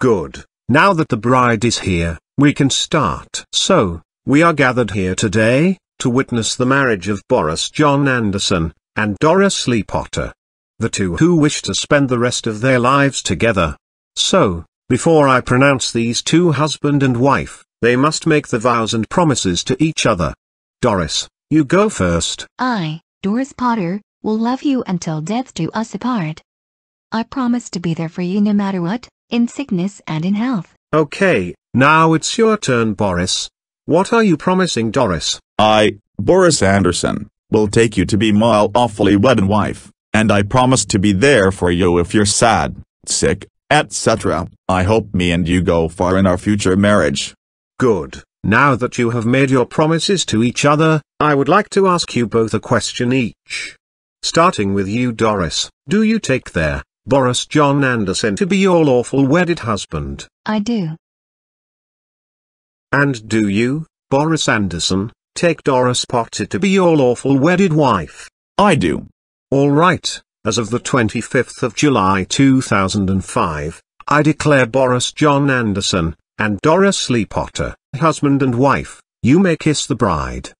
Good. Now that the bride is here, we can start. So, we are gathered here today, to witness the marriage of Boris John Anderson, and Doris Lee Potter. The two who wish to spend the rest of their lives together. So, before I pronounce these two husband and wife, they must make the vows and promises to each other. Doris, you go first. I, Doris Potter, will love you until death do us apart I promise to be there for you no matter what, in sickness and in health. Okay, now it's your turn, Boris. What are you promising, Doris? I, Boris Anderson, will take you to be my awfully wed and wife, and I promise to be there for you if you're sad, sick, etc. I hope me and you go far in our future marriage. Good. Now that you have made your promises to each other, I would like to ask you both a question each. Starting with you, Doris. Do you take their Boris John Anderson to be your lawful wedded husband? I do. And do you, Boris Anderson, take Doris Potter to be your lawful wedded wife? I do. All right, as of the 25th of July 2005, I declare Boris John Anderson, and Doris Lee Potter, husband and wife, you may kiss the bride.